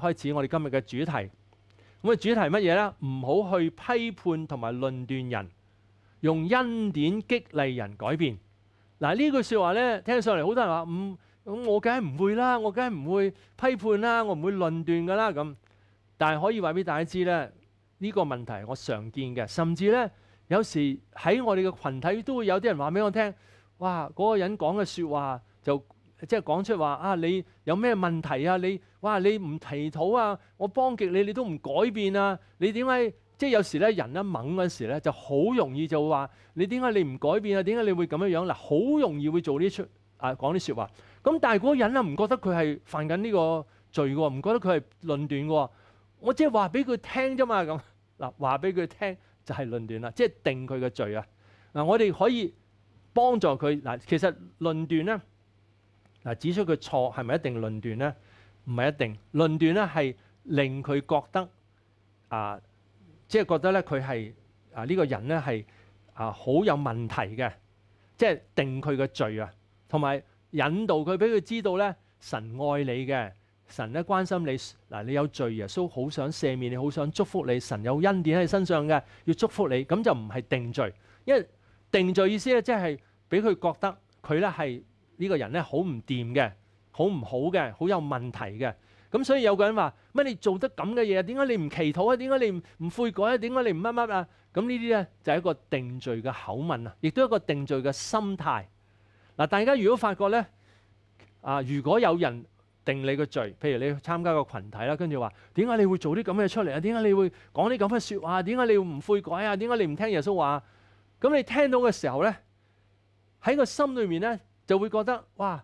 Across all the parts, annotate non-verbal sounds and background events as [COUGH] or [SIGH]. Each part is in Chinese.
开始我哋今日嘅主题，咁嘅主题乜嘢呢？唔好去批判同埋论断人，用恩典激励人改变。嗱呢句说话呢，听上嚟好多人话唔咁，我梗系唔会啦，我梗系唔会批判啦，我唔会论断噶啦咁。但系可以话俾大家知呢，呢个问题我常见嘅，甚至呢，有时喺我哋嘅群体都会有啲人话俾我听，哇嗰个人讲嘅说话就。即係講出話啊！你有咩問題啊？你哇！你唔提土啊！我幫極你，你都唔改變啊！你點解即係有時咧人一猛嗰時咧，就好容易就話你點解你唔改變啊？點解你會咁樣樣嗱？好容易會做呢出啊講啲説話。咁但係嗰個人啊唔覺得佢係犯緊呢個罪喎，唔覺得佢係論斷喎。我即係話俾佢聽啫嘛咁嗱，話俾佢聽就係論斷啦，即係定佢嘅罪啊嗱。我哋可以幫助佢嗱，其實論斷咧。嗱，指出佢錯係咪一定論斷呢？唔係一定論斷咧，係令佢覺得啊，即係覺得咧，佢係啊呢個人咧係啊好有問題嘅，即係定佢嘅罪啊，同埋引導佢俾佢知道咧，神愛你嘅，神咧關心你嗱，你有罪啊，都好想赦免你，好想祝福你，神有恩典喺你身上嘅，要祝福你，咁就唔係定罪，因為定罪意思咧即係俾佢覺得佢咧係。呢個人咧好唔掂嘅，好唔好嘅，好有問題嘅。咁所以有個人話：乜你做得咁嘅嘢啊？點解你唔祈禱啊？點解你唔悔改啊？點解你唔乜乜啊？咁呢啲咧就係一個定罪嘅口吻啊，亦都一個定罪嘅心態。嗱，大家如果發覺咧啊，如果有人定你個罪，譬如你參加個群體啦，跟住話點解你會做啲咁嘅出嚟啊？點解你會講啲咁嘅説話？點解你唔悔改啊？點解你唔聽耶穌話？咁你聽到嘅時候咧，喺個心裏面咧。就會覺得哇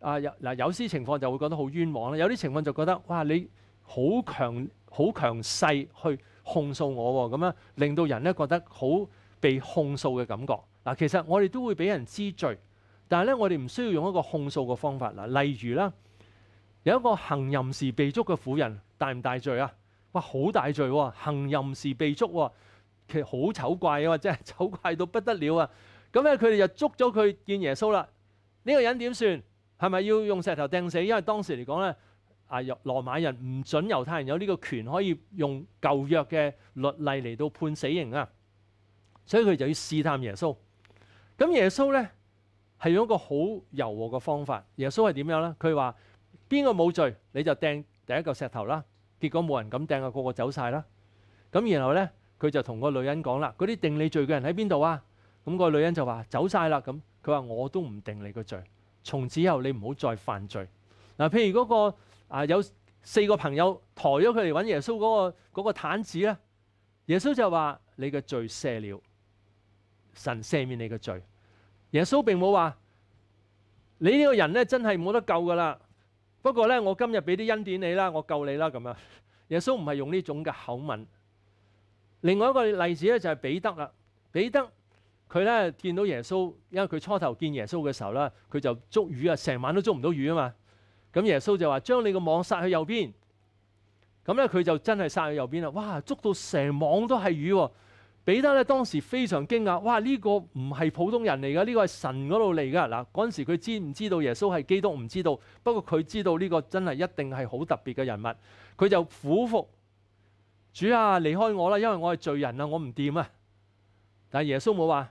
啊，嗱有啲情況就會覺得好冤枉啦，有啲情況就覺得哇你好強好強勢去控訴我喎，咁樣令到人咧覺得好被控訴嘅感覺。嗱，其實我哋都會俾人知罪，但係咧我哋唔需要用一個控訴嘅方法嗱，例如啦，有一個行淫時被捉嘅婦人，大唔大罪啊？哇，好大罪喎！行淫時被捉，其實好丑怪啊，真係丑怪到不得了啊！咁咧佢哋就捉咗佢見耶穌啦。呢個人點算？係咪要用石頭掟死？因為當時嚟講咧，啊羅馬人唔準猶太人有呢個權可以用舊約嘅律例嚟到判死刑啊，所以佢就要試探耶穌。咁耶穌咧係用一個好柔和嘅方法。耶穌係點樣咧？佢話邊個冇罪你就掟第一嚿石頭啦。結果冇人敢掟啊，個個走晒啦。咁然後咧佢就同個女人講啦：，嗰啲定你罪嘅人喺邊度啊？咁個女人就話：走晒啦咁。佢話我都唔定你個罪，從此以後你唔好再犯罪。嗱，譬如嗰個啊有四個朋友抬咗佢嚟揾耶穌嗰個嗰個毯子咧，耶穌就話你嘅罪赦了，神赦免你嘅罪。耶穌並冇話你呢個人咧真係冇得救噶啦，不過咧我今日俾啲恩典你啦，我救你啦咁樣。耶穌唔係用呢種嘅口吻。另外一個例子咧就係彼得啦，彼得。佢咧見到耶穌，因為佢初頭見耶穌嘅時候咧，佢就捉魚啊，成晚都捉唔到魚啊嘛。咁耶穌就話：將你個網撒去右邊。咁咧佢就真係撒去右邊啦。哇，捉到成網都係魚。彼得咧當時非常驚訝，哇！呢個唔係普通人嚟噶，呢個係神嗰度嚟噶嗱。嗰陣時佢知唔知道耶穌係基督？唔知道。不過佢知道呢個真係一定係好特別嘅人物。佢就苦服主啊，離開我啦，因為我係罪人啊，我唔掂啊。但耶穌冇話。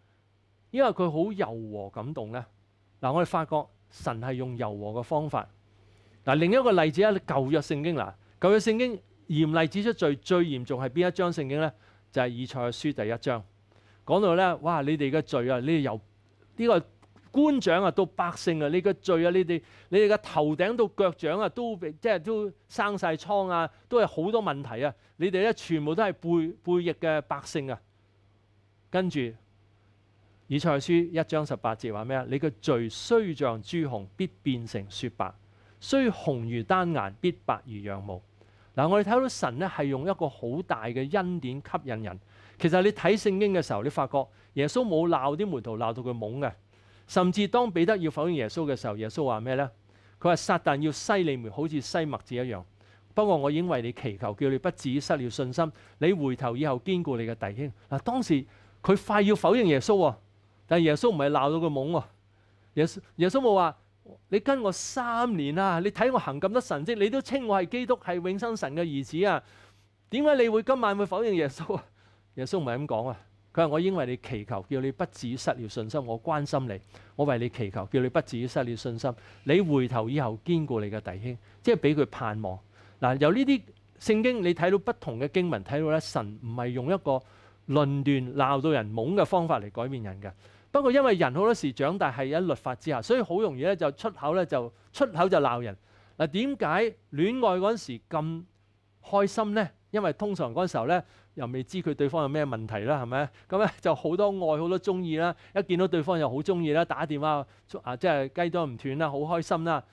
因為佢好柔和感動咧，嗱我哋發覺神係用柔和嘅方法。嗱另一個例子啊，舊約聖經嗱，舊約聖經嚴厲指出罪最嚴重係邊一章聖經咧？就係以賽亞書第一章，講到咧，哇！你哋嘅罪啊，你哋由呢個官長啊到百姓啊，你嘅罪啊，你哋你哋嘅頭頂到腳掌啊，都即係都生晒瘡啊，都係好多問題啊！你哋咧全部都係背背逆嘅百姓啊，跟住。以赛书一章十八节话咩啊？你嘅罪虽像朱红，必变成雪白；虽红如丹颜，必白如羊毛。嗱，我哋睇到神咧系用一个好大嘅恩典吸引人。其实你睇圣经嘅时候，你发觉耶稣冇闹啲门徒闹到佢懵嘅。甚至当彼得要否认耶稣嘅时候，耶稣话咩呢？佢话撒旦要西你门，好似西麦子一样。不过我已为你祈求，叫你不至失了信心。你回头以后坚固你嘅弟兄。嗱，当时佢快要否认耶稣。但耶穌唔係鬧到佢懵喎，耶穌耶稣冇話你跟我三年啦，你睇我行咁多神跡，你都稱我係基督係永生神嘅兒子啊，點解你會今晚會否認耶穌啊？[LAUGHS] 耶穌唔係咁講啊，佢話我因為你祈求，叫你不至於失了信心，我關心你，我為你祈求，叫你不至於失了信心。你回頭以後堅固你嘅弟兄，即係俾佢盼望。嗱，由呢啲聖經你睇到不同嘅經文，睇到咧神唔係用一個論断鬧到人懵嘅方法嚟改變人嘅。不過，因為人好多時長大係一律法之下，所以好容易咧就出口咧就出口就鬧人嗱。點解戀愛嗰陣時咁開心呢？因為通常嗰時候咧又未知佢對方有咩問題啦，係咪？咁咧 [LAUGHS] 就好多愛好多中意啦，一見到對方又好中意啦，打電話啊，即係雞多唔斷啦，好開心啦。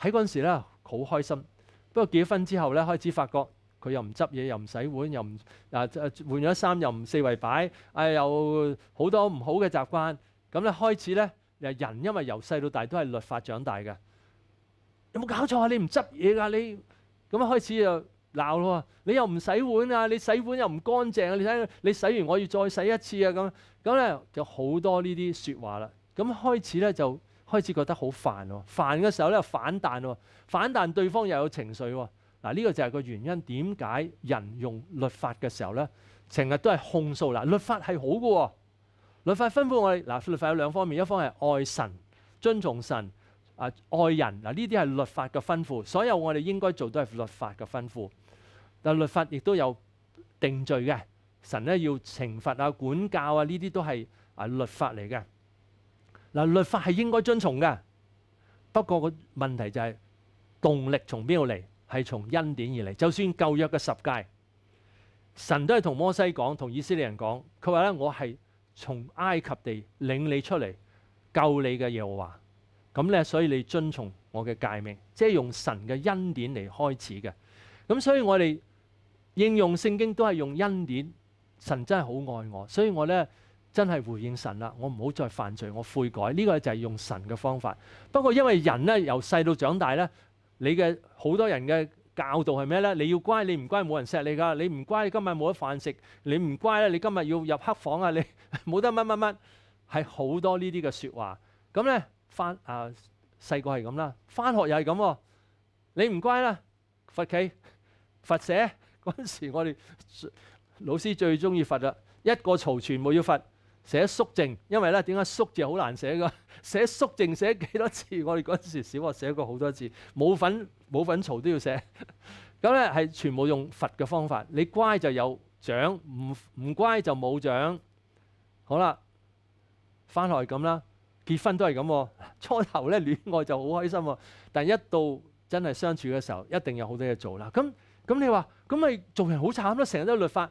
喺嗰陣時咧好開心，不過結咗婚之後咧開始發覺。佢又唔執嘢，又唔洗碗，又唔啊換咗衫又唔四圍擺，啊又好多唔好嘅習慣。咁咧開始咧，人因為由細到大都係律法長大嘅，有冇搞錯啊？你唔執嘢㗎，你咁開始又鬧咯。你又唔洗碗啊？你洗碗又唔乾淨啊？你睇，你洗完我要再洗一次啊！咁咁咧就好多呢啲説話啦。咁開始咧就開始覺得好煩喎。煩嘅時候咧反彈喎，反彈對方又有情緒喎。嗱，呢個就係個原因。點解人用律法嘅時候咧，成日都係控訴嗱？律法係好嘅，律法吩咐我哋嗱。律法有兩方面，一方係愛神、尊重神啊，愛人嗱。呢啲係律法嘅吩咐，所有我哋應該做都係律法嘅吩咐。但律法亦都有定罪嘅，神咧要懲罰啊、管教啊，呢啲都係啊律法嚟嘅嗱。律法係應該遵從嘅，不過個問題就係動力從邊度嚟？系从恩典而嚟，就算旧约嘅十诫，神都系同摩西讲，同以色列人讲，佢话咧我系从埃及地领你出嚟救你嘅耶和华，咁咧所以你遵从我嘅诫命，即系用神嘅恩典嚟开始嘅。咁所以我哋应用圣经都系用恩典，神真系好爱我，所以我咧真系回应神啦，我唔好再犯罪，我悔改，呢个就系用神嘅方法。不过因为人咧由细到长大咧。你嘅好多人嘅教導係咩咧？你要乖，你唔乖冇人錫你噶。你唔乖，你今日冇得飯食。你唔乖咧，你今日要入黑房啊！你 [LAUGHS] 冇得乜乜乜，係好多呢啲嘅説話。咁咧翻啊，細個係咁啦，翻學又係咁。你唔乖啦，罰企、罰寫。嗰陣時我哋老師最中意罰啦，一個嘈全部要罰。寫縮靜，因為咧點解縮字好難寫噶？[LAUGHS] 寫縮靜寫幾多次？我哋嗰陣時小學寫過好多字，冇粉冇粉槽都要寫。[LAUGHS] 咁咧係全部用佛嘅方法，你乖就有獎，唔唔乖就冇獎。好啦，翻來咁啦，結婚都係咁。[LAUGHS] 初頭咧戀愛就好開心，但一到真係相處嘅時候，一定有好多嘢做啦。咁咁你話咁咪做人好慘咯？成日都律法。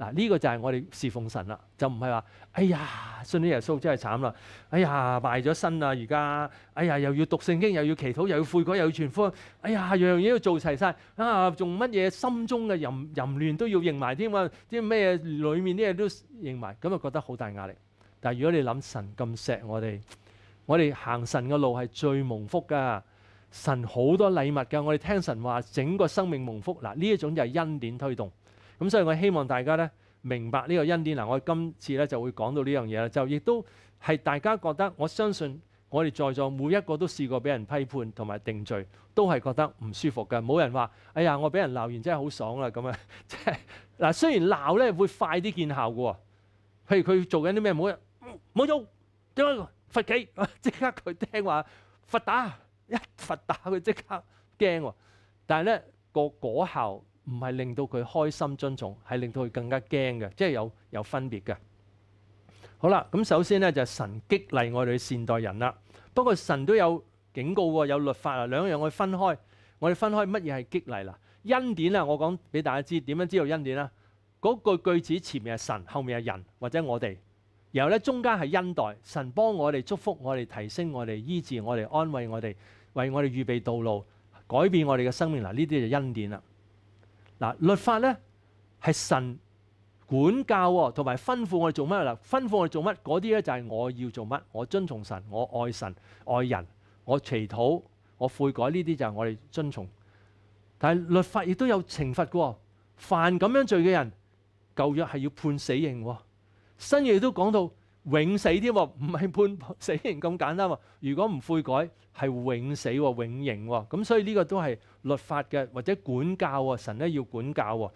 嗱，呢個就係我哋侍奉神啦，就唔係話，哎呀，信呢耶穌真係慘啦，哎呀，敗咗身啊，而家，哎呀，又要讀聖經，又要祈禱，又要悔改，又要傳福音，哎呀，樣樣嘢都要做齊晒。啊，仲乜嘢心中嘅淫淫亂都要認埋添啊，啲咩裏面啲嘢都認埋，咁啊覺得好大壓力。但係如果你諗神咁錫我哋，我哋行神嘅路係最蒙福噶，神好多禮物噶，我哋聽神話，整個生命蒙福。嗱，呢一種就係恩典推動。咁所以我希望大家咧明白呢個恩典嗱，我今次咧就會講到呢樣嘢啦，就亦都係大家覺得，我相信我哋在座每一個都試過俾人批判同埋定罪，都係覺得唔舒服嘅。冇人話：哎呀，我俾人鬧完真係好爽啦咁啊！[LAUGHS] 即係嗱，雖然鬧咧會快啲見效嘅喎，譬如佢做緊啲咩，冇人冇用，點解罰企？[LAUGHS] 即刻佢聽話罰打，一罰打佢即刻驚喎。但係咧個果效。唔係令到佢開心尊重，係令到佢更加驚嘅，即係有有分別嘅。好啦，咁首先咧就神激勵我哋善待人啦。不過神都有警告喎，有律法啊，兩樣去分開。我哋分開乜嘢係激勵啦？恩典啊，我講俾大家知點樣知道恩典啦？嗰句句子前面係神，後面係人或者我哋，然後咧中間係恩待神幫我哋祝福我哋提升我哋醫治我哋安慰我哋為我哋預備道路改變我哋嘅生命嗱呢啲就恩典啦。嗱，律法咧係神管教喎，同埋吩咐我哋做乜啦？吩咐我哋做乜嗰啲咧就係我要做乜，我遵從神，我愛神愛人，我祈禱，我悔改，呢啲就係我哋遵從。但係律法亦都有懲罰嘅喎，犯咁樣罪嘅人，舊約係要判死刑喎，新約都講到。永死添喎，唔系判死刑咁簡單喎。如果唔悔改，係永死喎，永刑喎。咁所以呢個都係律法嘅，或者管教喎。神咧要管教喎。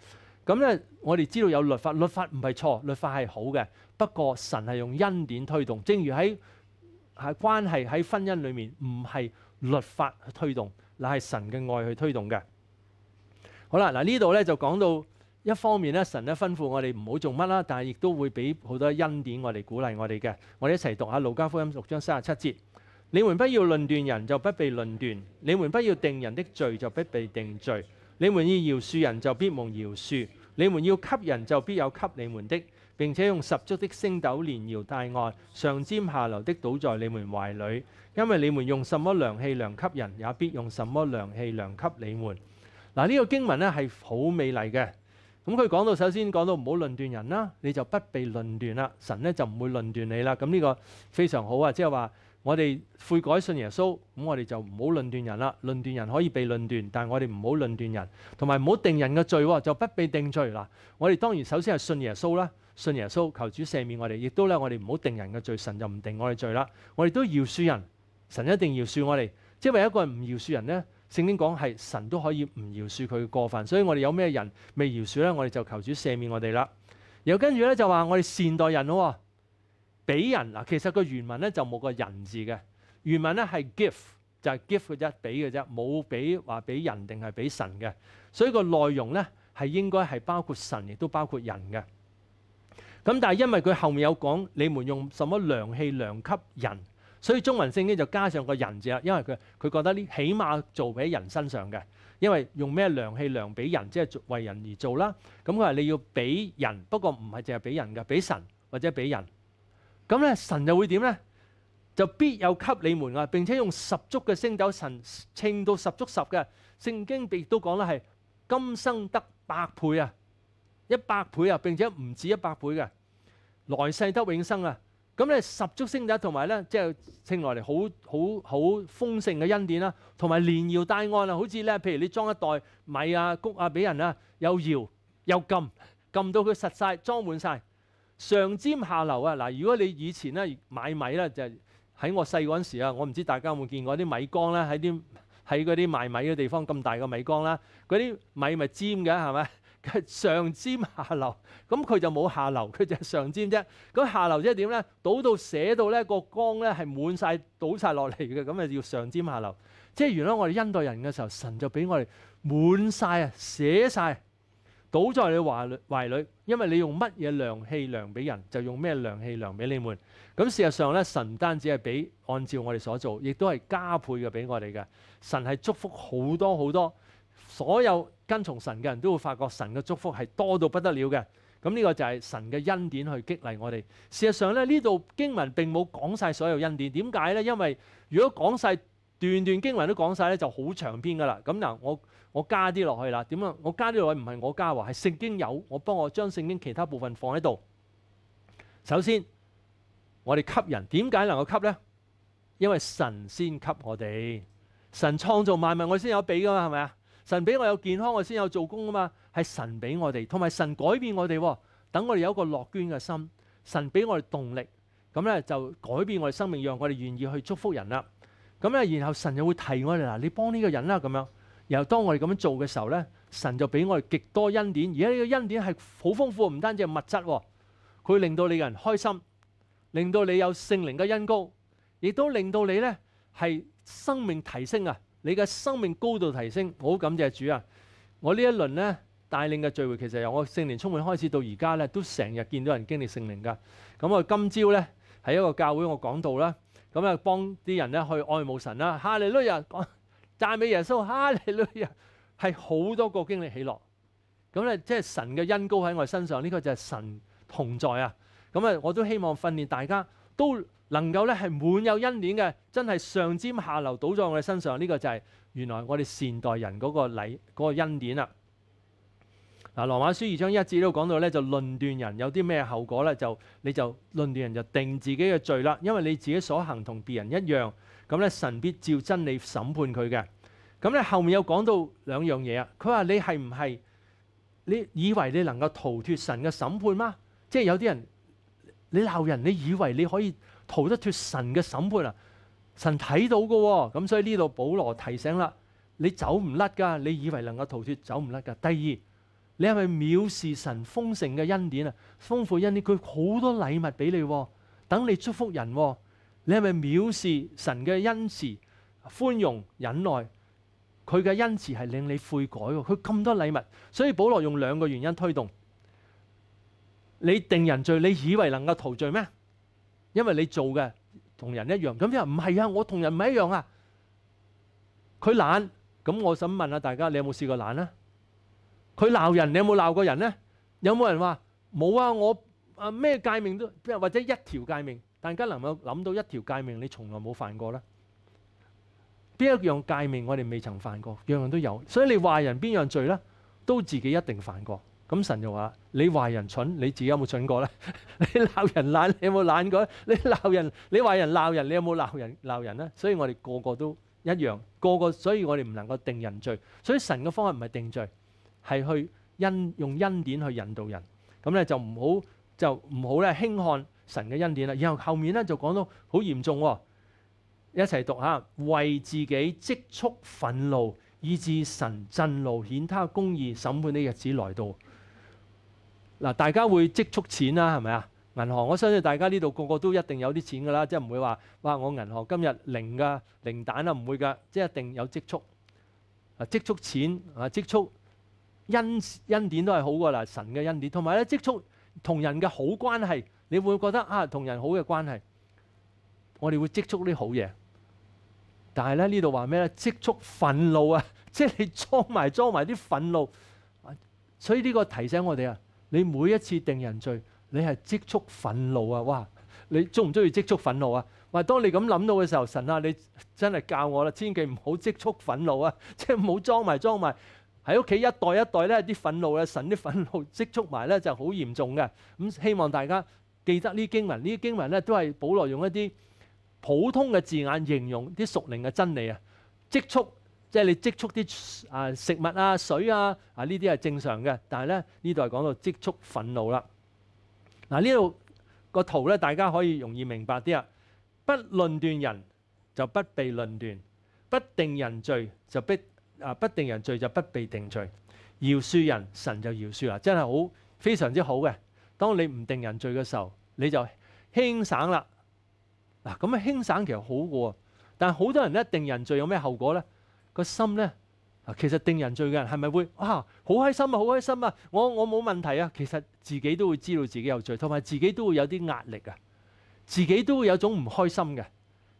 咁咧，我哋知道有律法，律法唔係錯，律法係好嘅。不過神係用恩典推動，正如喺係關係喺婚姻裏面，唔係律法去推動，乃係神嘅愛去推動嘅。好啦，嗱呢度咧就講到。一方面咧，神咧吩咐我哋唔好做乜啦，但系亦都會俾好多恩典我哋鼓勵我哋嘅。我哋一齊讀下《路加福音》六章三十七節：你們不要論斷人，就不被論斷；你們不要定人的罪，就不被定罪；你們要饶恕人，就必蒙饶恕；你們要給人，就必有給你們的。並且用十足的星斗連搖带愛，上尖下流的倒在你們懷里，因為你們用什麼良氣良給人，也必用什麼良氣良給你們。嗱，呢個經文咧係好美麗嘅。咁佢講到首先講到唔好論斷人啦，你就不被論斷啦，神咧就唔會論斷你啦。咁呢個非常好啊，即係話我哋悔改信耶穌，咁我哋就唔好論斷人啦。論斷人可以被論斷，但我哋唔好論斷人，同埋唔好定人嘅罪喎，就不被定罪啦。我哋當然首先係信耶穌啦，信耶穌求主赦免我哋，亦都咧我哋唔好定人嘅罪，神就唔定我哋罪啦。我哋都饒恕人，神一定饒恕我哋。即係為一個人唔饒恕人咧。聖經講係神都可以唔饒恕佢過分，所以我哋有咩人未饒恕咧，我哋就求主赦免我哋啦。然後跟住咧就話我哋善待人喎，俾人嗱，其實個原文咧就冇個人字嘅，原文咧係 give 就係 give 嘅啫，俾嘅啫，冇俾話俾人定係俾神嘅。所以個內容咧係應該係包括神亦都包括人嘅。咁但係因為佢後面有講你們用什麼良氣良給人。所以中文聖經就加上個人字啊，因為佢佢覺得呢起碼做喺人身上嘅，因為用咩良器量俾人，即係為人而做啦。咁佢話你要俾人，不過唔係淨係俾人嘅，俾神或者俾人。咁咧神又會點咧？就必有給你們啊！並且用十足嘅星斗，神稱到十足十嘅聖經亦都講啦，係今生得百倍啊，一百倍啊，並且唔止一百倍嘅，來世得永生啊！咁咧十足星仔，同埋咧即係稱來嚟好好好豐盛嘅恩典啦，同埋連搖帶按啊，好似咧譬如你裝一袋米啊、谷啊俾人啊，又搖又撳撳到佢實晒，裝滿晒。上尖下流啊！嗱，如果你以前咧買米咧，就喺我細嗰陣時啊，我唔知大家有冇見過啲米缸啦，喺啲喺嗰啲賣米嘅地方咁大嘅米缸啦，嗰啲米咪尖嘅係咪？上尖下流，咁佢就冇下流，佢就係上尖啫。咁下流即係點咧？倒到寫到咧，個缸咧係滿晒，倒晒落嚟嘅。咁啊叫上尖下流，即係原來我哋恩待人嘅時候，神就俾我哋滿晒啊，寫晒，倒在你懷裏，懷裏，因為你用乜嘢量氣量俾人，就用咩量氣量俾你們。咁事實上咧，神唔單止係俾按照我哋所做，亦都係加倍嘅俾我哋嘅。神係祝福好多好多。所有跟从神嘅人都會發覺神嘅祝福係多到不得了嘅。咁呢個就係神嘅恩典去激勵我哋。事實上咧，呢度經文並冇講晒所有恩典。點解咧？因為如果講晒段段經文都講晒咧，就好長篇噶啦。咁嗱，我我加啲落去啦。點啊？我加啲落去唔係我加喎，係聖經有我幫我將聖經其他部分放喺度。首先，我哋給人點解能夠給咧？因為神先給我哋，神創造萬物，我先有俾噶嘛？係咪啊？神俾我有健康，我先有做工啊嘛。系神俾我哋，同埋神改变我哋，等我哋有一个乐捐嘅心。神俾我哋动力，咁咧就改变我哋生命，让我哋愿意去祝福人啦。咁咧，然后神就会提我哋嗱，你帮呢个人啦咁样。然后当我哋咁样做嘅时候咧，神就俾我哋极多恩典。而呢个恩典系好丰富，唔单止系物质，佢令到你嘅人开心，令到你有圣灵嘅恩高，亦都令到你咧系生命提升啊！你嘅生命高度提升，好感謝主啊！我呢一輪咧帶領嘅聚會，其實由我聖年充滿開始到而家咧，都成日見到人經歷聖靈噶。咁啊，今朝咧喺一個教會我講道啦，咁啊幫啲人咧去愛慕神啦，哈利碌亞，讚美耶穌，哈利碌亞，係好多個經歷起落。咁咧即係神嘅恩高喺我身上，呢個就係神同在啊！咁啊，我都希望訓練大家都。能夠咧系滿有恩典嘅，真係上尖下流倒在我哋身上，呢個就係原來我哋善待人嗰個禮嗰個恩典啦。嗱，《羅馬書》二章一節都講到咧，就論斷人有啲咩後果咧？就你就論斷人就定自己嘅罪啦，因為你自己所行同別人一樣，咁咧神必照真理審判佢嘅。咁咧後面有講到兩樣嘢啊。佢話你係唔係你以為你能夠逃脫神嘅審判吗？即係有啲人你鬧人，你以為你可以？逃得脱神嘅审判啊！神睇到噶，咁所以呢度保罗提醒啦：你走唔甩噶，你以为能够逃脱走唔甩噶？第二，你系咪藐视神丰盛嘅恩典啊？丰富恩典，佢好多礼物俾你，等你祝福人。你系咪藐视神嘅恩慈、宽容、忍耐？佢嘅恩慈系令你悔改，佢咁多礼物。所以保罗用两个原因推动：你定人罪，你以为能够逃罪咩？因為你做嘅同人一樣，咁又唔係啊，我同人唔係一樣啊。佢懶，咁我想問下大家，你有冇試過懶啊？佢鬧人，你有冇鬧過人呢？有冇人話冇啊？我啊咩界面都，或者一條界面，大家能够諗到一條界面，你從來冇犯過咧？邊一樣界面我哋未曾犯過，樣樣都有。所以你壞人邊樣罪咧，都自己一定犯過。咁神就話：你壞人蠢，你自己有冇蠢過咧？[LAUGHS] 你鬧人懶，你有冇懶過？你鬧人，你壞人鬧人，你有冇鬧人鬧人咧？所以我哋個個都一樣，個個所以我哋唔能夠定人罪。所以神嘅方案唔係定罪，係去恩用恩典去引導人。咁咧就唔好就唔好咧輕看神嘅恩典啦。然後後面咧就講到好嚴重，一齊讀下，為自己積蓄憤怒，以致神震怒，顯他公義審判的日子來到。嗱，大家會積蓄錢啦，係咪啊？銀行，我相信大家呢度個個都一定有啲錢㗎啦，即係唔會話哇！我銀行今日零㗎，零蛋啊，唔會㗎，即係一定有積蓄。啊，積蓄錢啊，積蓄恩恩典都係好㗎啦，神嘅恩典。同埋咧，積蓄同人嘅好關係，你會覺得啊，同人好嘅關係，我哋會積蓄啲好嘢。但係咧呢度話咩咧？積蓄憤怒啊，[LAUGHS] 即係你裝埋裝埋啲憤怒。所以呢個提醒我哋啊～你每一次定人罪，你係積蓄憤怒啊！哇，你中唔中意積蓄憤怒啊？或當你咁諗到嘅時候，神啊，你真係教我啦，千祈唔好積蓄憤怒啊！[LAUGHS] 即係好裝埋裝埋喺屋企一代一代咧啲憤怒啊，神啲憤怒積蓄埋咧就好嚴重嘅。咁希望大家記得呢經文，呢啲經文咧都係保羅用一啲普通嘅字眼形容啲屬靈嘅真理啊，積蓄。即係你積蓄啲啊食物啊水啊啊呢啲係正常嘅，但係咧呢度係講到積蓄憤怒啦。嗱呢度個圖咧，大家可以容易明白啲啊。不論斷人就不被論斷，不定人罪就不啊不定人罪就不被定罪。饒恕人神就饒恕啊，真係好非常之好嘅。當你唔定人罪嘅時候，你就輕省啦。嗱咁啊輕省其實好過，但係好多人咧定人罪有咩後果咧？個心咧，其實定人罪嘅人係咪會啊好開心啊好開心啊！我我冇問題啊，其實自己都會知道自己有罪，同埋自己都會有啲壓力啊，自己都會有種唔開心嘅。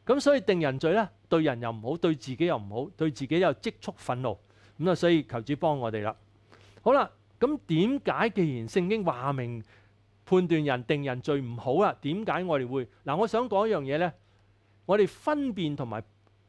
咁所以定人罪咧，對人又唔好，對自己又唔好，對自己又積蓄憤怒。咁啊，所以求主幫我哋啦。好啦，咁點解既然聖經話明判斷人定人罪唔好啊？點解我哋會嗱？我想講一樣嘢咧，我哋分辨同埋。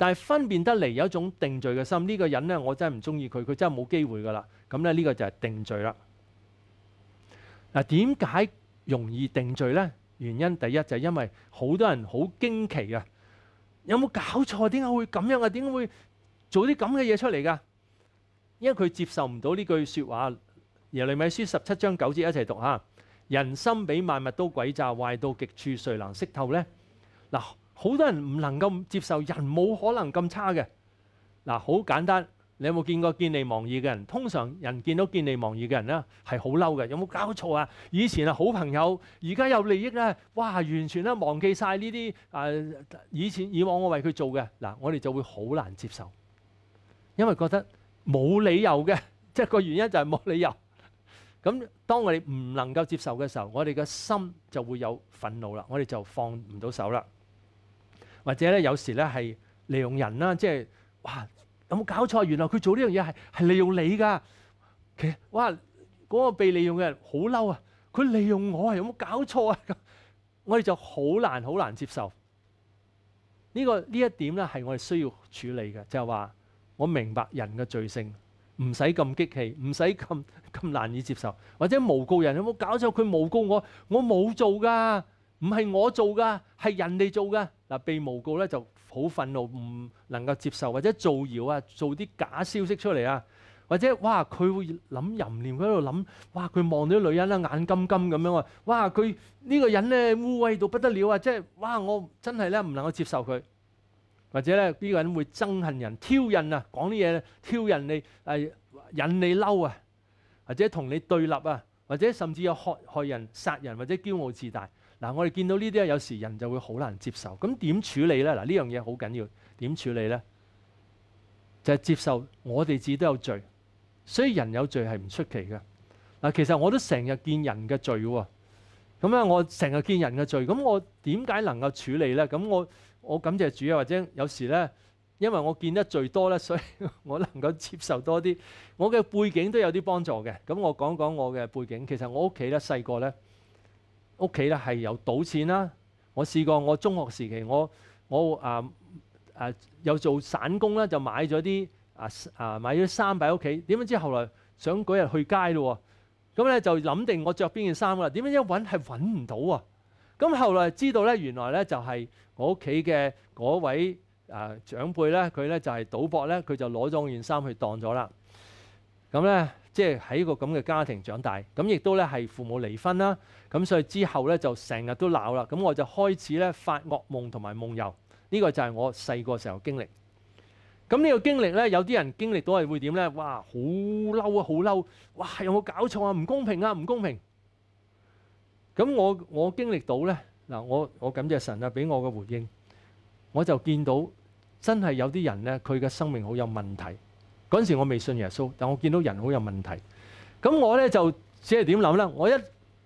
但係分辨得嚟有一種定罪嘅心，呢個人呢，我真係唔中意佢，佢真係冇機會噶啦。咁咧呢個就係定罪啦。嗱點解容易定罪呢？原因第一就係因為好多人好驚奇啊！有冇搞錯？點解會咁樣啊？點會做啲咁嘅嘢出嚟㗎？因為佢接受唔到呢句説話。耶利米書十七章九節一齊讀下：「人心比萬物都詭詐，壞到極處，誰能識透呢？」嗱。好多人唔能夠接受，人冇可能咁差嘅。嗱，好簡單，你有冇見過見利忘義嘅人？通常人見到見利忘義嘅人咧，係好嬲嘅。有冇搞錯啊？以前啊好朋友，而家有利益咧，哇！完全咧忘記晒呢啲誒以前以往我為佢做嘅。嗱，我哋就會好難接受，因為覺得冇理由嘅，[LAUGHS] 即係個原因就係冇理由。咁當我哋唔能夠接受嘅時候，我哋嘅心就會有憤怒啦，我哋就放唔到手啦。或者咧，有時咧係利用人啦，即係哇，有冇搞錯？原來佢做呢樣嘢係係利用你㗎。其實哇，嗰個被利用嘅人好嬲啊！佢利用我，有冇搞錯啊？我哋就好難好難接受呢個呢一點咧係我哋需要處理嘅，就係話我明白人嘅罪性，唔使咁激氣，唔使咁咁難以接受，或者無告人有冇搞錯？佢無告我，我冇做㗎。唔係我做㗎，係人哋做㗎嗱。被無告咧就好憤怒，唔能夠接受，或者造謠啊，做啲假消息出嚟啊，或者哇，佢會諗淫念，喺度諗哇。佢望到啲女人啦，眼金金咁樣啊，哇！佢呢個人咧污秽到不得了啊，即係哇！我真係咧唔能夠接受佢，或者咧呢個人會憎恨人、挑人啊，講啲嘢挑人你係引你嬲啊，或者同你對立啊，或者甚至有害害人、殺人，或者驕傲自大。嗱，我哋見到呢啲咧，有時人就會好難接受。咁點處理咧？嗱，呢樣嘢好緊要。點處理咧？就係接受我哋自己都有罪，所以人有罪係唔出奇嘅。嗱，其實我都成日見人嘅罪喎，咁咧我成日見人嘅罪，咁我點解能夠處理咧？咁我我感謝主啊，或者有時咧，因為我見得罪多咧，所以 [LAUGHS] 我能夠接受多啲。我嘅背景都有啲幫助嘅。咁我講講我嘅背景。其實我屋企咧，細個咧。屋企咧係有賭錢啦，我試過我中學時期我我啊啊有做散工啦，就買咗啲啊啊買咗衫喺屋企，點樣之後來想嗰日去街咯，咁咧就諗定我着邊件衫啦，點樣一揾係揾唔到啊，咁後來知道咧原來咧就係我屋企嘅嗰位啊長輩咧佢咧就係賭博咧，佢就攞咗件衫去當咗啦。咁咧，即係喺個咁嘅家庭長大，咁亦都咧係父母離婚啦。咁所以之後咧就成日都鬧啦。咁我就開始咧發噩夢同埋夢遊。呢個就係我細個時候經歷。咁呢個經歷咧，有啲人經歷到係會點咧？哇！好嬲啊，好嬲！哇！有冇搞錯啊？唔公平啊！唔公平。咁我我經歷到咧嗱，我我感謝神啊，俾我嘅回應。我就見到真係有啲人咧，佢嘅生命好有問題。嗰陣時我未信耶穌，但我見到人好有問題。咁我咧就只係點諗咧？我一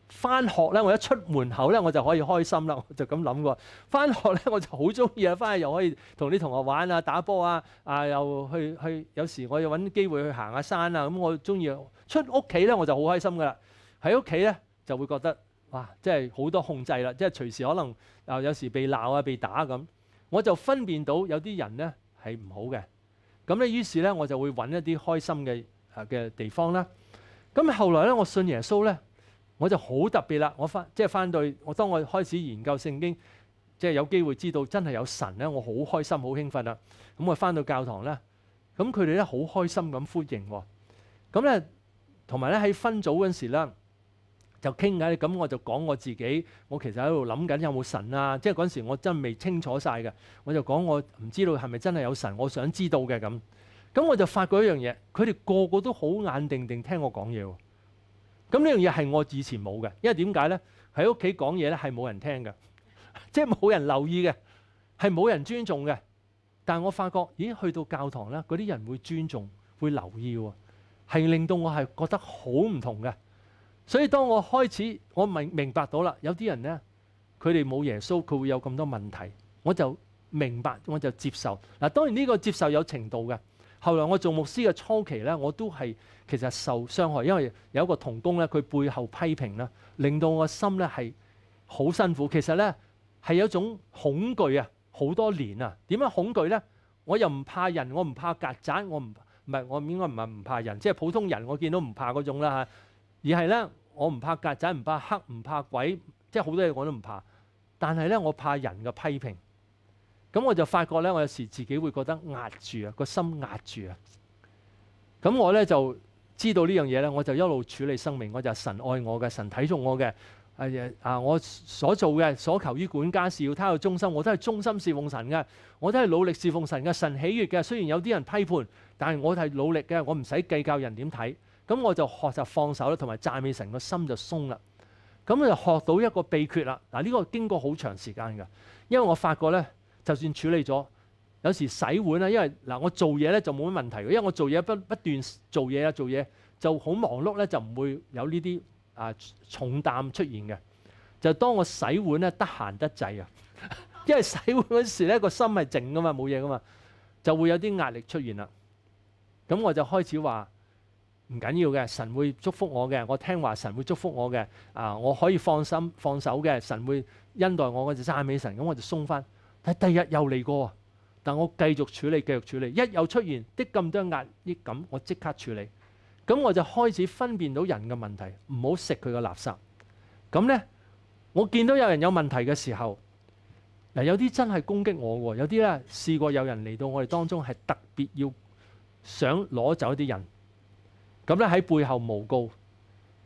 翻學咧，我一出門口咧，我就可以開心啦。[LAUGHS] 就咁諗嘅。翻學咧我就好中意啊，翻去又可以同啲同學玩啊、打波啊、啊又去去，有時我要揾機會去行下山啊。咁我中意出屋企咧，我就好開心噶啦。喺屋企咧就會覺得哇，即係好多控制啦，即係隨時可能啊有時被鬧啊、被打咁。我就分辨到有啲人咧係唔好嘅。咁咧，於是咧，我就會揾一啲開心嘅嘅地方啦。咁後來咧，我信耶穌咧，我就好特別啦。我翻即係翻到我，當我開始研究聖經，即係有機會知道真係有神咧，我好開心、好興奮啦。咁我翻到教堂咧，咁佢哋咧好開心咁歡迎喎。咁咧，同埋咧喺分組嗰陣時咧。就傾嘅咁，我就講我自己，我其實喺度諗緊有冇神啊？即係嗰陣時我真係未清楚晒嘅，我就講我唔知道係咪真係有神，我想知道嘅咁。咁我就發覺一樣嘢，佢哋個個都好眼定定聽我講嘢喎。咁呢樣嘢係我以前冇嘅，因為點解咧？喺屋企講嘢咧係冇人聽嘅，[LAUGHS] 即係冇人留意嘅，係冇人尊重嘅。但係我發覺，咦？去到教堂咧，嗰啲人會尊重、會留意喎，係令到我係覺得好唔同嘅。所以當我開始我明明白到啦，有啲人呢，佢哋冇耶穌，佢會有咁多問題。我就明白，我就接受嗱。當然呢個接受有程度嘅。後來我做牧師嘅初期呢，我都係其實受傷害，因為有一個童工呢，佢背後批評啦，令到我心呢係好辛苦。其實呢，係有一種恐懼啊，好多年啊。點樣恐懼呢？我又唔怕人，我唔怕曱甴，我唔唔系我應該唔系唔怕人，即係普通人，我見到唔怕嗰種啦吓。而係咧，我唔怕曱甴，唔怕黑，唔怕鬼，即係好多嘢我都唔怕。但係咧，我怕人嘅批評。咁我就發覺咧，我有時自己會覺得壓住啊，個心壓住啊。咁我咧就知道呢樣嘢咧，我就一路處理生命。我就係神愛我嘅，神睇重我嘅。誒啊！我所做嘅、所求於管家事，要他有忠心，我都係忠心侍奉神嘅，我都係努力侍奉神嘅，神喜悦嘅。雖然有啲人批判，但係我係努力嘅，我唔使計較人點睇。咁我就學習放手啦，同埋讚美神個心就鬆啦。咁就學到一個秘訣啦。嗱，呢個經過好長時間噶，因為我發覺咧，就算處理咗，有時洗碗啦，因為嗱我做嘢咧就冇乜問題，因為我做嘢不不斷做嘢啊做嘢就好忙碌咧，就唔會有呢啲啊重擔出現嘅。就當我洗碗咧，得閒得滯啊，[LAUGHS] 因為洗碗嗰時咧個心係靜噶嘛，冇嘢噶嘛，就會有啲壓力出現啦。咁我就開始話。唔緊要嘅，神會祝福我嘅。我聽話，神會祝福我嘅。啊，我可以放心放手嘅。神會恩待我，我就讚美神。咁我就鬆翻。但係第二日又嚟過，但我繼續處理，繼續處理。一有出現啲咁多壓抑感，我即刻處理。咁我就開始分辨到人嘅問題，唔好食佢嘅垃圾。咁呢，我見到有人有問題嘅時候，嗱有啲真係攻擊我喎，有啲咧試過有人嚟到我哋當中係特別要想攞走啲人。咁咧喺背後诬告，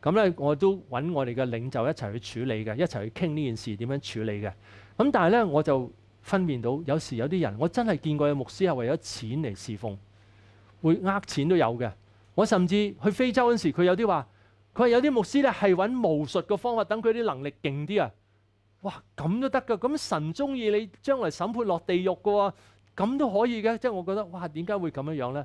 咁咧我都揾我哋嘅領袖一齊去處理嘅，一齊去傾呢件事點樣處理嘅。咁但系咧，我就分辨到有時有啲人，我真係見過有牧師係為咗錢嚟侍奉，會呃錢都有嘅。我甚至去非洲嗰時，佢有啲話，佢話有啲牧師咧係揾巫術嘅方法，等佢啲能力勁啲啊！哇，咁都得噶？咁神中意你將來審判落地獄嘅喎，咁都可以嘅？即係我覺得，哇，點解會咁樣樣咧？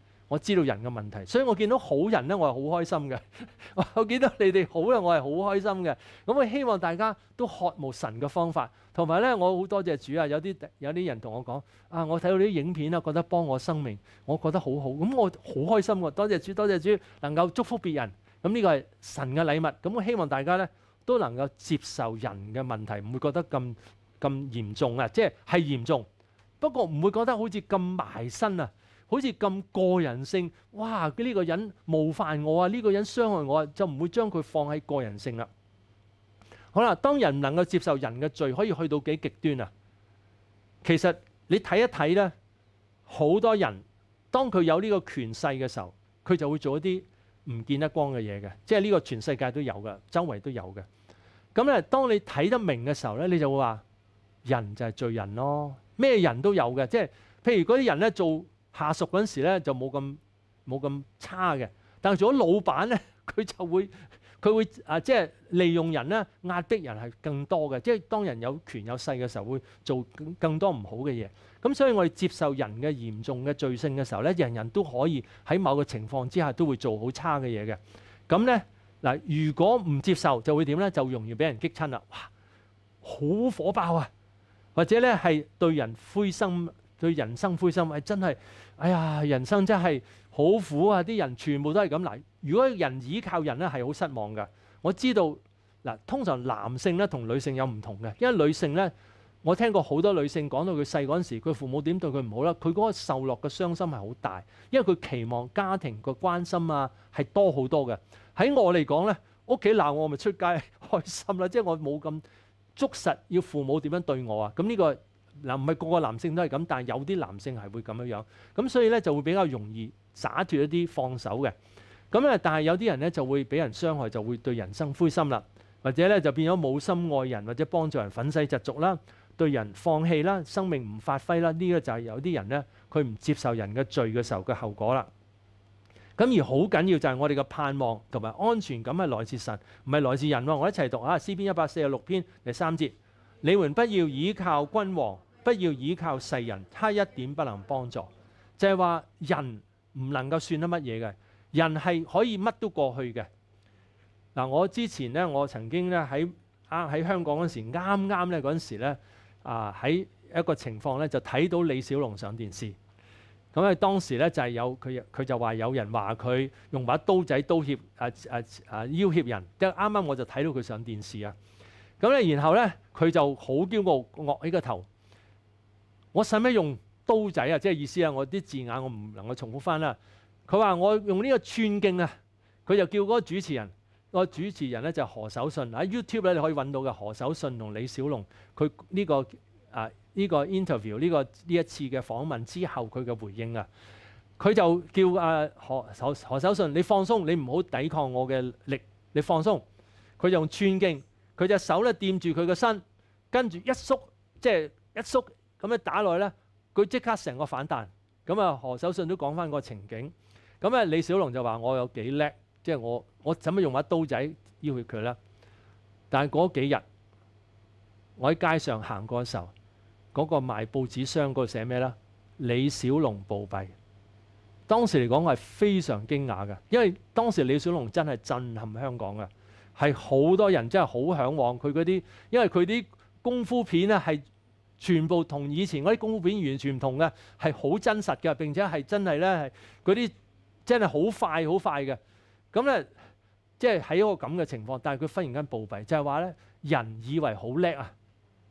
我知道人嘅問題，所以我見到好人咧，我係好開心嘅。[LAUGHS] 我見到你哋好咧，我係好開心嘅。咁我希望大家都渴慕神嘅方法，同埋咧，我好多謝主啊！有啲有啲人同我講啊，我睇到啲影片啊，覺得幫我生命，我覺得好好。咁我好開心喎！多謝主，多謝主能夠祝福別人。咁呢個係神嘅禮物。咁我希望大家咧都能夠接受人嘅問題，唔會覺得咁咁嚴重啊。即係係嚴重，不過唔會覺得好似咁埋身啊。好似咁個人性，哇！呢個人冒犯我啊，呢個人傷害我啊，就唔會將佢放喺個人性啦。好啦，當人唔能夠接受人嘅罪，可以去到幾極端啊？其實你睇一睇咧，好多人當佢有呢個權勢嘅時候，佢就會做一啲唔見得光嘅嘢嘅，即係呢個全世界都有嘅，周圍都有嘅。咁咧，當你睇得明嘅時候咧，你就會話人就係罪人咯，咩人都有嘅，即係譬如嗰啲人咧做。下屬嗰陣時咧就冇咁冇咁差嘅，但係做咗老闆咧 [LAUGHS] 佢就會佢會啊即係利用人咧壓迫人係更多嘅，即係當人有權有勢嘅時候會做更多唔好嘅嘢。咁所以我哋接受人嘅嚴重嘅罪性嘅時候咧，人人都可以喺某個情況之下都會做好差嘅嘢嘅。咁咧嗱，如果唔接受就會點咧？就容易俾人激親啦，哇！好火爆啊，或者咧係對人灰心。對人生灰心，係真係，哎呀，人生真係好苦啊！啲人全部都係咁嗱。如果人倚靠人咧，係好失望嘅。我知道嗱，通常男性咧同女性有唔同嘅，因為女性咧，我聽過好多女性講到佢細嗰陣時，佢父母點對佢唔好啦，佢嗰個受落嘅傷心係好大，因為佢期望家庭個關心啊係多好多嘅。喺我嚟講咧，屋企鬧我咪出街開心啦，即係我冇咁足實要父母點樣對我啊。咁呢個。嗱，唔係個個男性都係咁，但係有啲男性係會咁樣樣，咁所以咧就會比較容易灑脱一啲，放手嘅。咁咧，但係有啲人咧就會俾人傷害，就會對人生灰心啦，或者咧就變咗冇心愛人，或者幫助人粉世疾俗啦，對人放棄啦，生命唔發揮啦。呢個就係有啲人咧，佢唔接受人嘅罪嘅時候嘅後果啦。咁而好緊要就係我哋嘅盼望同埋安全感係來自神，唔係來自人喎。我一齊讀下詩篇一百四十六篇第三節。你們不要倚靠君王，不要倚靠世人，他一點不能幫助。就係話人唔能夠算得乜嘢嘅，人係可以乜都過去嘅。嗱，我之前咧，我曾經咧喺啊喺香港嗰時，啱啱咧嗰时時咧啊，喺一個情況咧就睇到李小龍上電視。咁啊，當時咧就係有佢，佢就話有人話佢用把刀仔刀脅啊啊啊要挟人，即係啱啱我就睇到佢上電視啊。咁咧，然後咧，佢就好驕傲，惡起個頭。我使唔使用刀仔啊？即係意思啊！我啲字眼我唔能夠重複翻啦。佢話我用呢個寸鏡啊。佢就叫嗰個主持人個主持人咧就何守信喺 YouTube 咧可以揾到嘅何守信同李小龍佢呢個啊呢個 interview 呢個呢一次嘅訪問之後佢嘅回應啊。佢就叫啊何守何守信，你放鬆，你唔好抵抗我嘅力，你放鬆。佢用寸鏡。佢隻手咧掂住佢個身，跟住一縮，即係一縮咁樣打落去咧，佢即刻成個反彈。咁啊，何守信都講翻個情景。咁啊，李小龍就話：我有幾叻，即係我我怎樣用把刀仔要挟佢咧？但係嗰幾日，我喺街上行過嘅時候，嗰個賣報紙商度寫咩咧？李小龍暴幣。當時嚟講，我係非常驚訝嘅，因為當時李小龍真係震撼香港嘅。係好多人真係好向往佢嗰啲，因為佢啲功夫片咧係全部同以前嗰啲功夫片完全唔同嘅，係好真實嘅，並且係真係咧係嗰啲真係好快好快嘅。咁咧即係喺一個咁嘅情況，但係佢忽然間暴斃，就係話咧人以為好叻啊，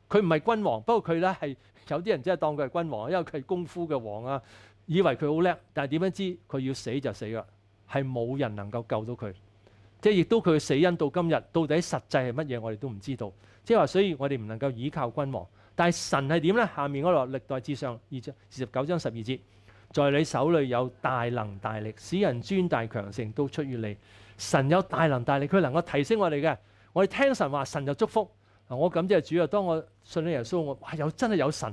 佢唔係君王，不過佢咧係有啲人真係當佢係君王，因為佢係功夫嘅王啊，以為佢好叻，但係點樣知佢要死就死啦，係冇人能夠救到佢。即係亦都佢嘅死因到今日，到底實際係乜嘢，我哋都唔知道。即係話，所以我哋唔能夠倚靠君王，但係神係點呢？下面嗰度歷代至上二二十九章十二節，在你手裏有大能大力，使人尊大強盛都出於你。神有大能大力，佢能夠提升我哋嘅。我哋聽神話，神就祝福。我我感謝主啊！當我信你耶穌，我哇，有真係有神。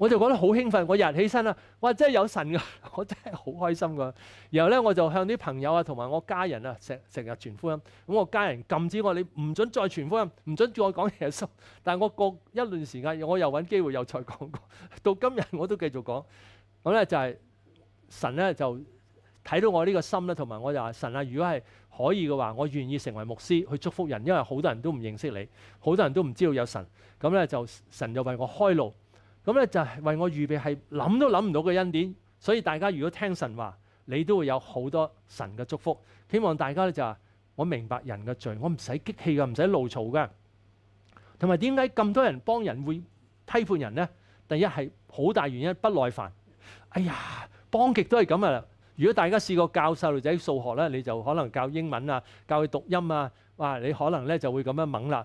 我就覺得好興奮，我日起身啦，哇！真係有神噶，[LAUGHS] 我真係好開心噶。然後咧，我就向啲朋友啊，同埋我家人啊，成成日傳福音。咁我家人禁止我，你唔准再傳福音，唔准再講耶穌。但係我過一段時間，我又揾機會又再講過。[LAUGHS] 到今日我都繼續講。咁咧就係神咧就睇到我呢個心咧，同埋我就話神啊，如果係可以嘅話，我願意成為牧師去祝福人，因為好多人都唔認識你，好多人都唔知道有神。咁咧就神就為我開路。咁咧就係為我預備係諗都諗唔到嘅恩典，所以大家如果聽神話，你都會有好多神嘅祝福。希望大家咧就話：我明白人嘅罪，我唔使激氣噶，唔使怒嘈噶。同埋點解咁多人幫人會批判人呢？第一係好大原因不耐煩。哎呀，幫極都係咁啊！如果大家試過教細路仔數學咧，你就可能教英文啊，教佢讀音啊，哇！你可能咧就會咁樣掹啦。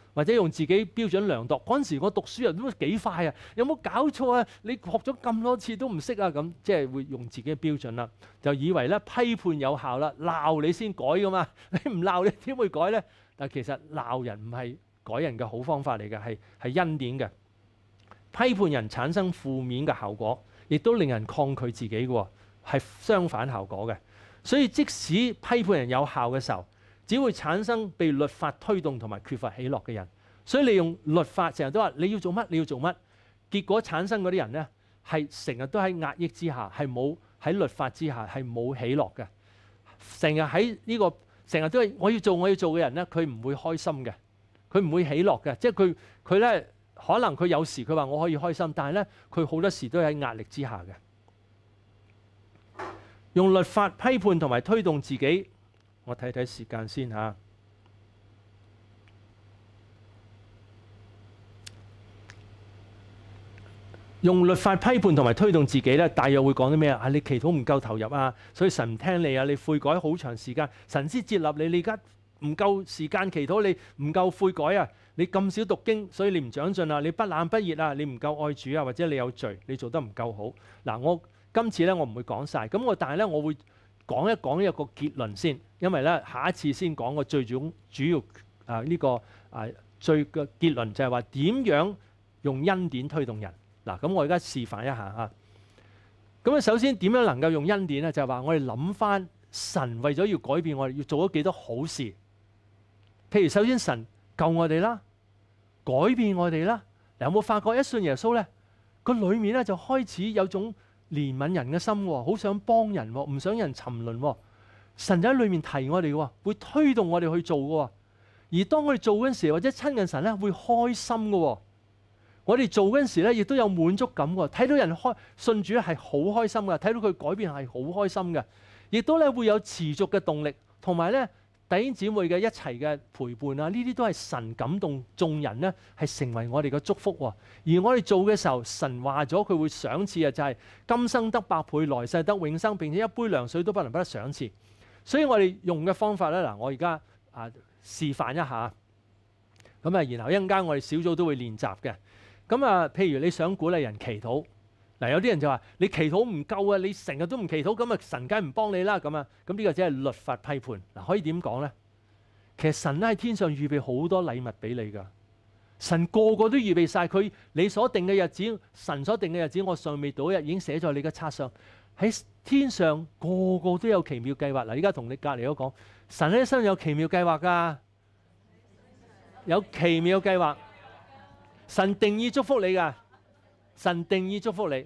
或者用自己標準量度，嗰陣時我讀書人都幾快啊！有冇搞錯啊？你學咗咁多次都唔識啊？咁即係會用自己嘅標準啦，就以為咧批判有效啦，鬧你先改噶嘛？[LAUGHS] 你唔鬧你點會改呢？但其實鬧人唔係改人嘅好方法嚟嘅，係係恩典嘅批判人產生負面嘅效果，亦都令人抗拒自己嘅喎，係相反效果嘅。所以即使批判人有效嘅時候，只會產生被律法推動同埋缺乏喜樂嘅人，所以利用律法成日都話你要做乜你要做乜，結果產生嗰啲人呢，係成日都喺壓抑之下，係冇喺律法之下係冇喜樂嘅。成日喺呢個成日都係我要做我要做嘅人呢，佢唔會開心嘅，佢唔會喜樂嘅，即係佢佢咧可能佢有時佢話我可以開心，但係咧佢好多時都喺壓力之下嘅。用律法批判同埋推動自己。我睇睇时间先吓，用律法批判同埋推动自己咧，大约会讲啲咩啊？啊，你祈祷唔够投入啊，所以神唔听你啊，你悔改好长时间，神先接纳你。你而家唔够时间祈祷，你唔够悔改啊，你咁少读经，所以你唔长进啊，你不冷不热啊，你唔够爱主啊，或者你有罪，你做得唔够好。嗱，我今次咧，我唔会讲晒，咁我但系咧，我会。講一講一個結論先，因為咧下一次先講個最總主要啊呢個啊最嘅結論就係話點樣用恩典推動人嗱。咁我而家示範一下啊。咁啊，首先點樣能夠用恩典咧？就係話我哋諗翻神為咗要改變我哋，要做咗幾多好事。譬如首先神救我哋啦，改變我哋啦。你有冇發覺一信耶穌咧，個裡面咧就開始有種～怜悯人嘅心，好想帮人，唔想人沉沦。神就喺里面提我哋嘅，会推动我哋去做嘅。而当我哋做嗰阵时，或者亲近神咧，会开心嘅。我哋做嗰阵时咧，亦都有满足感嘅。睇到人开信主系好开心噶，睇到佢改变系好开心嘅，亦都咧会有持续嘅动力，同埋咧。弟兄姊妹嘅一齐嘅陪伴啊，呢啲都系神感动众人呢系成为我哋嘅祝福。而我哋做嘅时候，神话咗佢会赏赐啊，就系今生得百倍，来世得永生，并且一杯凉水都不能不得赏赐。所以我哋用嘅方法呢，嗱，我而家啊示范一下，咁啊，然后一阵间我哋小组都会练习嘅。咁啊，譬如你想鼓励人祈祷。嗱，有啲人就话你祈祷唔够啊，你成日都唔祈祷，咁啊神梗唔帮你啦咁啊，咁呢个只系律法批判。嗱，可以点讲咧？其实神喺天上预备好多礼物俾你噶，神个个都预备晒佢你所定嘅日子，神所定嘅日子我尚未到一日已经写在你嘅册上，喺天上个个都有奇妙计划。嗱，依家同你隔篱都讲，神喺身有奇妙计划噶，有奇妙计划，神定义祝福你噶，神定义祝福你。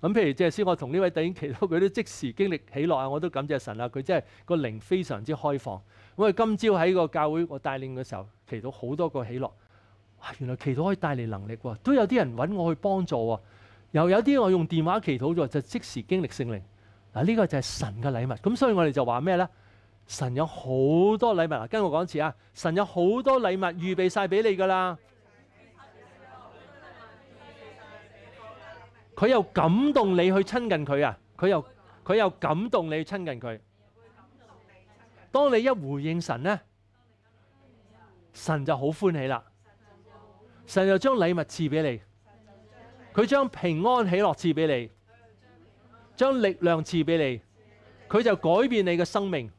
咁譬如即係先，我同呢位弟兄祈禱，佢都即時經歷喜樂啊！我都感謝神啊！佢真係個靈非常之開放。咁啊，今朝喺個教會我帶領嘅時候，祈禱好多個喜樂。哇！原來祈禱可以帶嚟能力喎，都有啲人揾我去幫助喎。又有啲我用電話祈禱咗，就即時經歷聖靈。嗱，呢個就係神嘅禮物。咁所以我哋就話咩呢？神有好多禮物啊！跟我講次啊，神有好多禮物預備晒俾你㗎啦。佢又感動你去亲近佢啊！佢又佢又感动你去亲近佢。当你一回应神呢，神就好欢喜啦。神就将礼物赐俾你，佢将平安喜乐赐俾你，将力量赐俾你，佢就改变你嘅生命，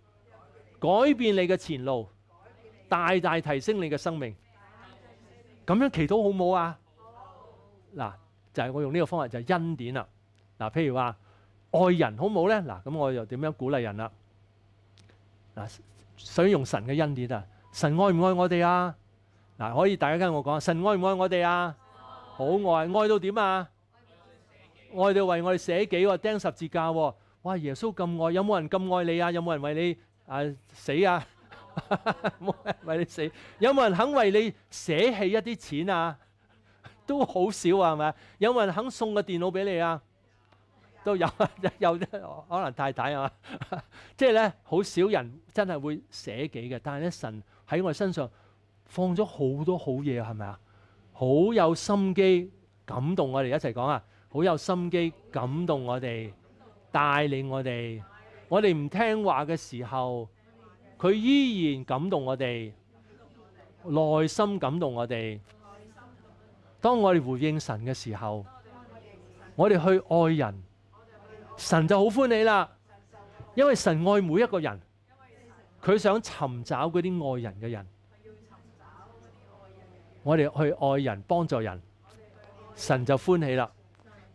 改变你嘅前路，大大提升你嘅生命。咁样祈祷好唔好啊？嗱。就係我用呢個方法就係恩典啦。嗱，譬如話愛人好唔好咧？嗱，咁我又點樣鼓勵人啦？嗱，想用神嘅恩典啊！神愛唔愛我哋啊？嗱，可以大家跟我講，神愛唔愛我哋啊？好愛，愛到點啊？愛到為我哋舍己喎，釘十字架喎。哇！耶穌咁愛，有冇人咁愛你啊？有冇人為你啊死啊？[LAUGHS] 為你死，有冇人肯為你捨棄一啲錢啊？都好少啊，係咪？有冇人肯送個電腦俾你啊？都有，[LAUGHS] 有啲可能太太啊，[LAUGHS] 即係咧，好少人真係會寫己嘅。但係咧，神喺我身上放咗好多好嘢，係咪啊？好有心機，感動我哋一齊講啊！好有心機，感動我哋，帶領我哋。我哋唔聽話嘅時候，佢依然感動我哋，內心感動我哋。当我哋回应神嘅时候，我哋去爱人，神就好欢喜啦。因为神爱每一个人，佢想寻找嗰啲爱人嘅人。我哋去爱人帮助人，神就欢喜啦。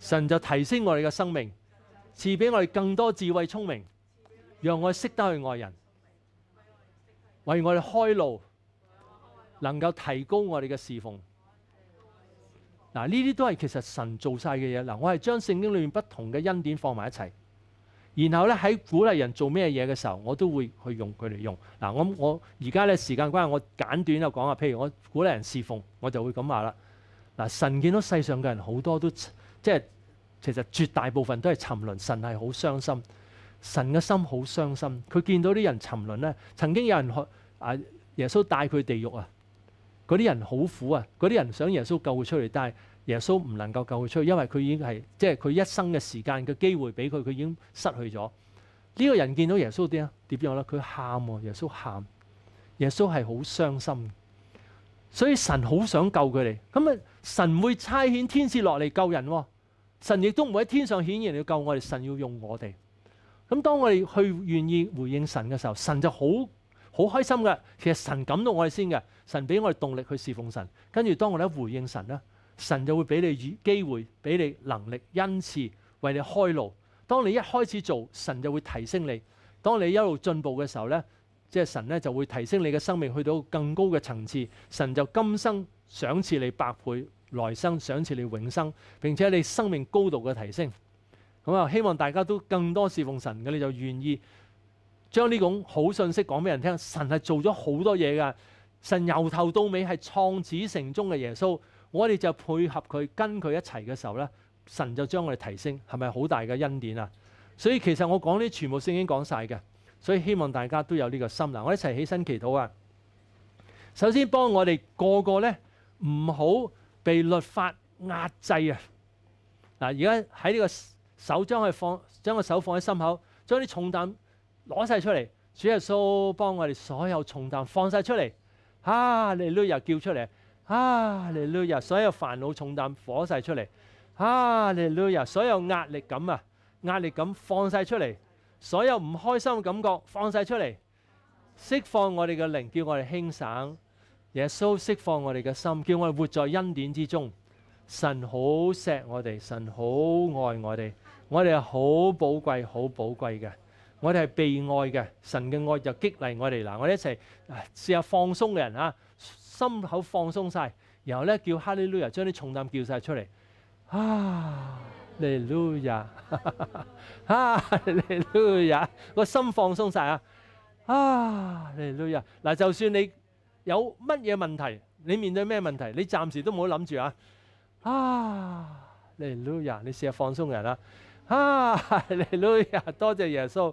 神就提升我哋嘅生命，赐俾我哋更多智慧聪明，让我识得去爱人，为我哋开路，能够提高我哋嘅侍奉。嗱，呢啲都係其實神做晒嘅嘢。嗱，我係將聖經裏面不同嘅恩典放埋一齊，然後咧喺鼓勵人做咩嘢嘅時候，我都會去用佢嚟用。嗱，我我而家咧時間關係，我簡短就講下。譬如我鼓勵人侍奉，我就會咁話啦。嗱，神見到世上嘅人好多都即係其實絕大部分都係沉淪，神係好傷心，神嘅心好傷心。佢見到啲人沉淪咧，曾經有人去啊，耶穌帶佢地獄啊。嗰啲人好苦啊！嗰啲人想耶穌救佢出嚟，但係耶穌唔能夠救佢出嚟，因為佢已經係即係佢一生嘅時間嘅機會俾佢，佢已經失去咗。呢個人見到耶穌啲啊？點樣咧？佢喊喎，耶穌喊，耶穌係好傷心。所以神好想救佢哋，咁啊神会差遣天使落嚟救人，神亦都唔会喺天上显现嚟救我哋。神要用我哋，咁当我哋去愿意回应神嘅时候，神就好好开心嘅。其实神感到我哋先嘅。神俾我哋動力去侍奉神，跟住當我哋一回應神咧，神就會俾你机機會，俾你能力，恩賜為你開路。當你一開始做，神就會提升你；當你一路進步嘅時候咧，即系神咧就會提升你嘅生命去到更高嘅層次。神就今生赏賜你百倍，來生赏賜你永生，並且你生命高度嘅提升。咁啊，希望大家都更多侍奉神嘅，你就願意將呢種好信息講俾人聽。神係做咗好多嘢㗎。神由头到尾系创始成终嘅耶稣，我哋就配合佢跟佢一齐嘅时候咧，神就将我哋提升，系咪好大嘅恩典啊？所以其实我讲呢全部圣经讲晒嘅，所以希望大家都有呢个心啦。我一齐起身祈祷啊！首先帮我哋个个咧，唔好被律法压制啊！嗱，而家喺呢个手将佢放，将个手放喺心口，将啲重担攞晒出嚟，主耶稣帮我哋所有重担放晒出嚟。啊！嚟 l u 叫出嚟。啊！嚟 l u 所有煩惱重擔火晒出嚟。啊！嚟 l u 所有壓力感啊，壓力感放晒出嚟。所有唔開心嘅感覺放晒出嚟，釋放我哋嘅靈，叫我哋輕省。耶穌釋放我哋嘅心，叫我哋活在恩典之中。神好錫我哋，神好愛我哋，我哋好寶貴，好寶貴嘅。我哋系被愛嘅，神嘅愛就激勵我哋嗱，我哋一齊試下放鬆嘅人啊，心口放鬆晒，然後咧叫哈利路亞將啲重擔叫晒出嚟。啊，哈利路亞，啊，哈利路亞，個心放鬆晒啊，啊，哈利路亞，嗱，就算你有乜嘢問題，你面對咩問題，你暫時都唔好諗住啊。啊，哈利路亞，你試下放鬆人啦。啊，哈利路亞，多謝耶穌。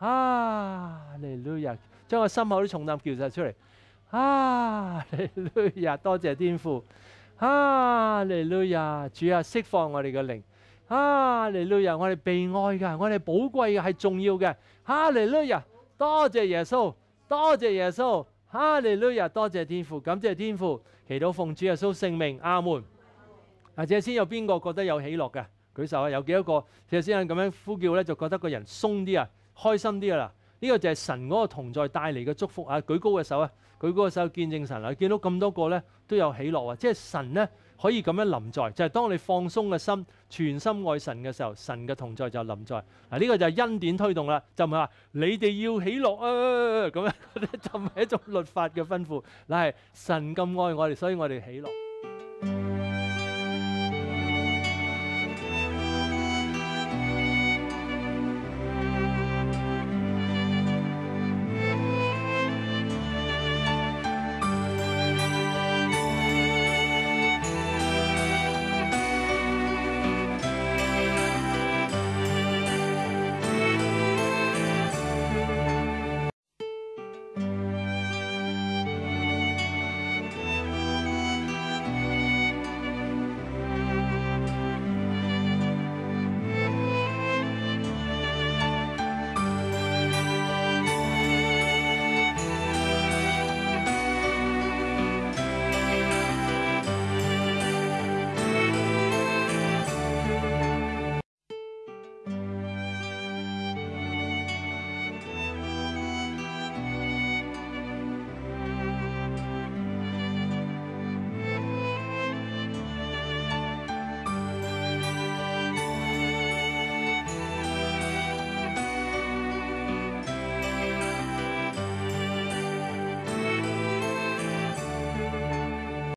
啊，哈利路亚！将我心口啲重担叫晒出嚟。啊，哈利路亚！多谢天父。啊，哈利路亚！主啊，释放我哋嘅灵。啊，哈利路亚！我哋被爱嘅，我哋宝贵嘅，系重要嘅。啊，哈利路亚！多谢耶稣，多谢耶稣。哈利路亚！多谢天父，感谢天父。祈祷奉主耶稣圣命。阿门。啊，谢先有边个觉得有喜乐嘅举手啊？有几多个谢先咁样呼叫咧，就觉得个人松啲啊？開心啲噶啦。呢個就係神嗰個同在帶嚟嘅祝福啊！舉高嘅手啊，舉高嘅手見證神啊！見到咁多個咧都有喜樂啊！即係神咧可以咁樣臨在，就係當你放鬆嘅心，全心愛神嘅時候，神嘅同在就臨在嗱。呢個就係恩典推動啦，就唔係話你哋要喜樂啊咁樣，[LAUGHS] 就唔係一種律法嘅吩咐，嗱係神咁愛我哋，所以我哋喜樂。